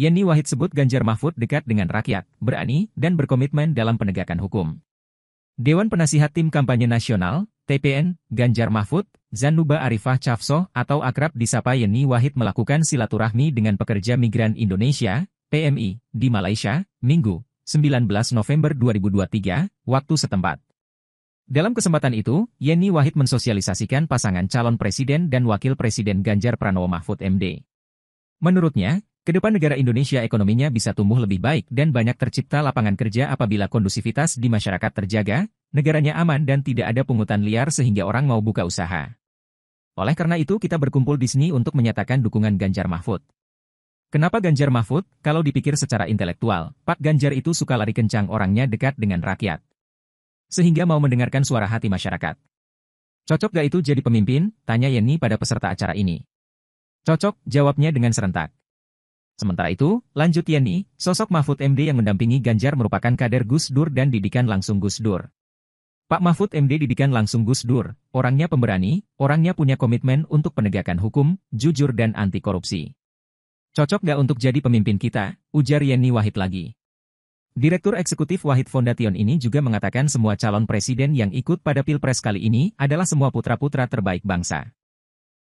Yeni Wahid sebut Ganjar Mahfud dekat dengan rakyat, berani, dan berkomitmen dalam penegakan hukum. Dewan Penasihat Tim Kampanye Nasional, TPN, Ganjar Mahfud, Zanuba Arifah Cafsoh atau akrab disapa Yeni Wahid melakukan silaturahmi dengan pekerja migran Indonesia, PMI, di Malaysia, Minggu, 19 November 2023, waktu setempat. Dalam kesempatan itu, Yeni Wahid mensosialisasikan pasangan calon presiden dan wakil presiden Ganjar Pranowo Mahfud MD. Menurutnya, Kedepan negara Indonesia ekonominya bisa tumbuh lebih baik dan banyak tercipta lapangan kerja apabila kondusivitas di masyarakat terjaga, negaranya aman dan tidak ada pungutan liar sehingga orang mau buka usaha. Oleh karena itu kita berkumpul di sini untuk menyatakan dukungan Ganjar Mahfud. Kenapa Ganjar Mahfud? Kalau dipikir secara intelektual, Pak Ganjar itu suka lari kencang orangnya dekat dengan rakyat. Sehingga mau mendengarkan suara hati masyarakat. Cocok gak itu jadi pemimpin? Tanya Yeni pada peserta acara ini. Cocok, jawabnya dengan serentak. Sementara itu, lanjut Yeni, sosok Mahfud MD yang mendampingi Ganjar merupakan kader Gus Dur dan didikan langsung Gus Dur. Pak Mahfud MD didikan langsung Gus Dur, orangnya pemberani, orangnya punya komitmen untuk penegakan hukum, jujur dan anti korupsi. Cocok gak untuk jadi pemimpin kita, ujar Yeni Wahid lagi. Direktur Eksekutif Wahid Fondation ini juga mengatakan semua calon presiden yang ikut pada Pilpres kali ini adalah semua putra-putra terbaik bangsa.